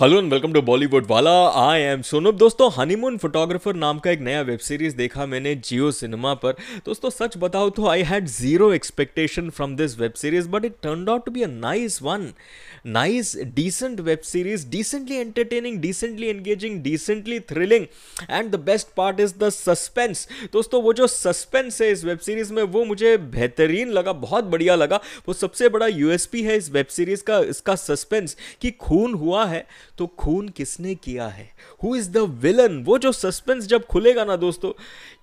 Hello and welcome to Bollywood wala I M सोनब दोस्तों honeymoon photographer नाम का एक नया वेब सीरीज देखा मैंने जियो सिनेमा पर दोस्तों सच बताओ तो I had zero expectation from this web series but it turn out to be a nice one nice decent web series decently entertaining decently engaging decently thrilling and the best part is the suspense दोस्तों वो जो suspense है इस web series में वो मुझे बेहतरीन लगा बहुत बढ़िया लगा वो सबसे बड़ा यूएसपी है इस वेब सीरीज का इसका सस्पेंस कि खून हुआ है तो खून किसने किया है हु इज़ द विलन वो जो सस्पेंस जब खुलेगा ना दोस्तों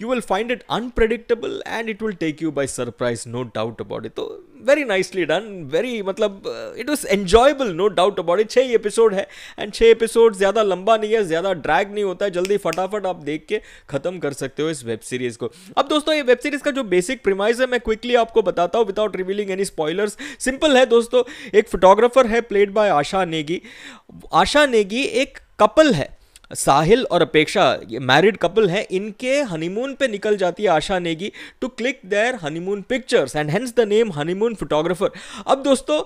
you will find it unpredictable and it will take you by surprise no doubt about it तो वेरी नाइसली डन वेरी मतलब it was enjoyable no doubt about it छः episode है एंड छः एपिसोड ज़्यादा लंबा नहीं है ज़्यादा ड्रैग नहीं होता है जल्दी फटाफट आप देख के ख़त्म कर सकते हो इस वेब सीरीज़ को अब दोस्तों ये वेब सीरीज़ का जो बेसिक प्रिमाइज है मैं क्विकली आपको बताता हूँ without revealing any spoilers simple है दोस्तों एक फोटोग्राफर है प्लेड बाय आशा नेगी आशा नेगी एक कपल है साहिल और अपेक्षा ये मैरिड कपल हैं इनके हनीमून पे निकल जाती है Asha Negi to click their honeymoon pictures and hence the name honeymoon photographer अब दोस्तों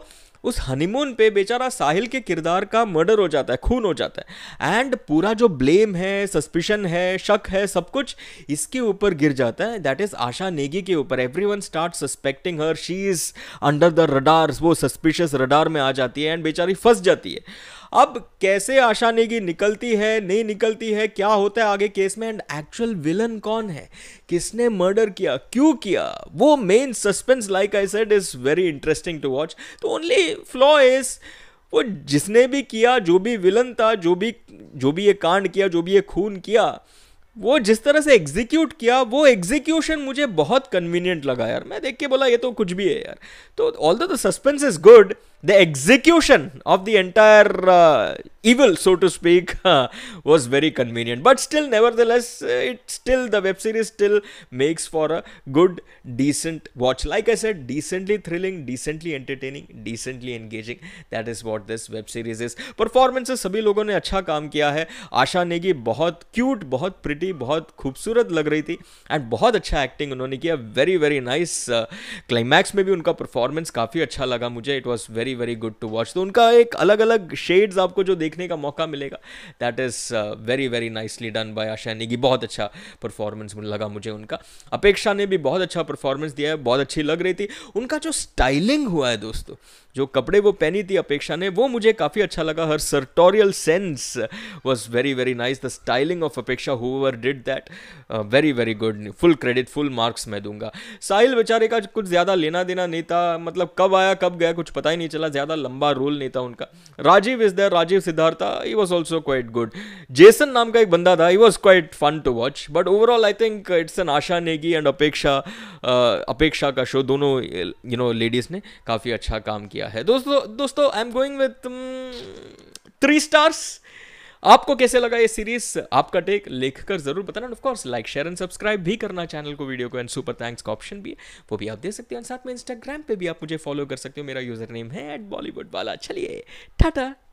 उस हनीमून पे बेचारा साहिल के किरदार का मर्डर हो जाता है खून हो जाता है एंड पूरा जो ब्लेम है सस्पिशन है शक है सब कुछ इसके ऊपर गिर जाता है दैट इज आशा नेगी के ऊपर everyone start suspecting her she is under the radar वो सस्पिशियस रडार में आ जाती है एंड बेचारी फंस जाती है अब कैसे आशा नेगी निकलती है नहीं निकलती है क्या होता है आगे केस में एंड एक्चुअल विलन कौन है किसने मर्डर किया क्यों किया वो main suspense like I said is very interesting to watch तो ओनली फ्लॉ इज़ वो जिसने भी किया जो भी विलन था जो भी जो भी ये कांड किया जो भी ये खून किया वो जिस तरह से एग्जीक्यूट किया वो एग्जीक्यूशन मुझे बहुत कन्वीनियंट लगा यार मैं देख के बोला ये तो कुछ भी है यार तो all the suspense is good the execution of the entire uh, evil, so to speak, uh, was very convenient. But still, nevertheless, it still the web series still makes for a good, decent watch. Like I said, decently thrilling, decently entertaining, decently engaging. That is what this web series is. sabhi logon ne acha kaam kiya hai है negi bahut cute bahut pretty bahut khoobsurat lag rahi thi and bahut acha acting unhone kiya very very nice uh, climax mein bhi unka performance kafi acha laga mujhe it was very very very good to watch तो उनका एक अलग अलग shades आपको जो देखने का मौका मिलेगा that is very very nicely done by Asha Negi बहुत अच्छा परफॉर्मेंस लगा मुझे उनका अपेक्षा ने भी बहुत अच्छा परफॉर्मेंस दिया है बहुत अच्छी लग रही थी उनका जो स्टाइलिंग हुआ है दोस्तों जो कपड़े वो पहनी थी अपेक्षा ने वो मुझे काफ़ी अच्छा लगा her sartorial sense was very very nice the styling of Apeksha who did that very very good full credit full marks मैं दूंगा साहिल बेचारे का कुछ ज़्यादा लेना देना नहीं था मतलब कब आया कब गया कुछ पता ही नहीं चला चला ज़्यादा लंबा रोल नहीं था उनका Rajiv is there Rajiv Siddhartha he was also quite good Jason नाम का एक बंदा था he was quite fun to watch but overall I think it's an Asha Negi and Apeksha Apeksha का शो दोनों यू नो लेडीज़ ने काफ़ी अच्छा काम किया है दोस्तों दोस्तों I am going with three stars आपको कैसे लगा ये सीरीज आपका टेक लिख कर जरूर बताना of of course like share and subscribe भी करना चैनल को वीडियो को एंड सुपर थैंक्स का ऑप्शन भी वो भी आप दे सकते हैं साथ में इंस्टाग्राम पे भी आप मुझे फॉलो कर सकते हो मेरा यूजर नेम है एट बॉलीवुड वाला चलिए टाटा